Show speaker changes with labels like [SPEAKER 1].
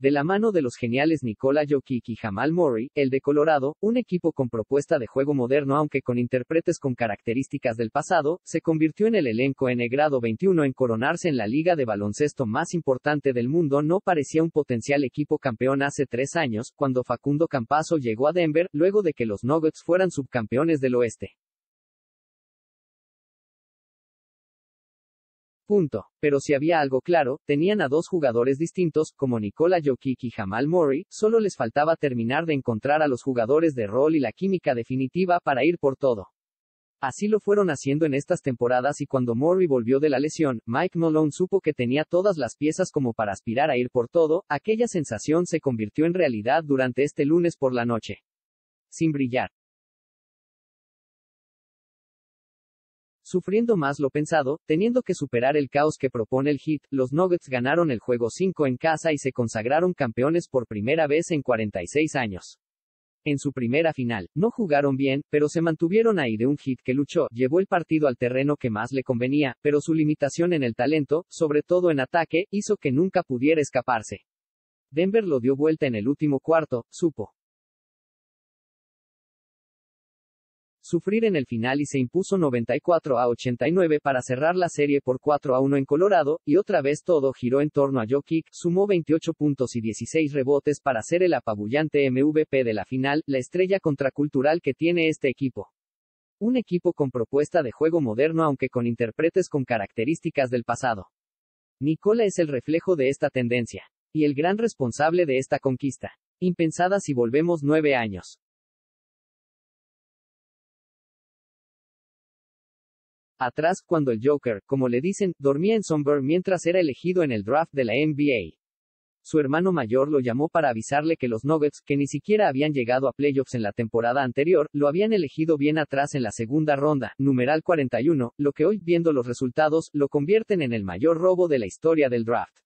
[SPEAKER 1] De la mano de los geniales Nicola Jokic y Jamal Murray, el de Colorado, un equipo con propuesta de juego moderno aunque con intérpretes con características del pasado, se convirtió en el elenco en el grado 21 en coronarse en la liga de baloncesto más importante del mundo. No parecía un potencial equipo campeón hace tres años, cuando Facundo Campazo llegó a Denver, luego de que los Nuggets
[SPEAKER 2] fueran subcampeones del oeste.
[SPEAKER 1] Punto. Pero si había algo claro, tenían a dos jugadores distintos, como Nicola Jokic y Jamal Murray, solo les faltaba terminar de encontrar a los jugadores de rol y la química definitiva para ir por todo. Así lo fueron haciendo en estas temporadas y cuando Murray volvió de la lesión, Mike Malone supo que tenía todas las piezas como para aspirar a ir por todo, aquella sensación se convirtió en realidad durante este lunes por la noche. Sin brillar,
[SPEAKER 2] sufriendo más lo pensado, teniendo
[SPEAKER 1] que superar el caos que propone el hit, los Nuggets ganaron el juego 5 en casa y se consagraron campeones por primera vez en 46 años. En su primera final, no jugaron bien, pero se mantuvieron ahí de un hit que luchó, llevó el partido al terreno que más le convenía, pero su limitación en el talento, sobre todo en ataque, hizo que nunca pudiera escaparse.
[SPEAKER 2] Denver lo dio vuelta en el último cuarto, supo
[SPEAKER 1] sufrir en el final y se impuso 94 a 89 para cerrar la serie por 4 a 1 en Colorado, y otra vez todo giró en torno a Jokic, sumó 28 puntos y 16 rebotes para ser el apabullante MVP de la final, la estrella contracultural que tiene este equipo. Un equipo con propuesta de juego moderno aunque con intérpretes con características del pasado. Nicola es el reflejo de esta tendencia. Y el gran responsable de esta conquista. Impensada si volvemos nueve años.
[SPEAKER 2] Atrás, cuando el Joker, como
[SPEAKER 1] le dicen, dormía en Somber mientras era elegido en el draft de la NBA. Su hermano mayor lo llamó para avisarle que los Nuggets, que ni siquiera habían llegado a playoffs en la temporada anterior, lo habían elegido bien atrás en la segunda ronda, numeral 41, lo que hoy, viendo los resultados, lo convierten en el mayor robo de la historia del draft.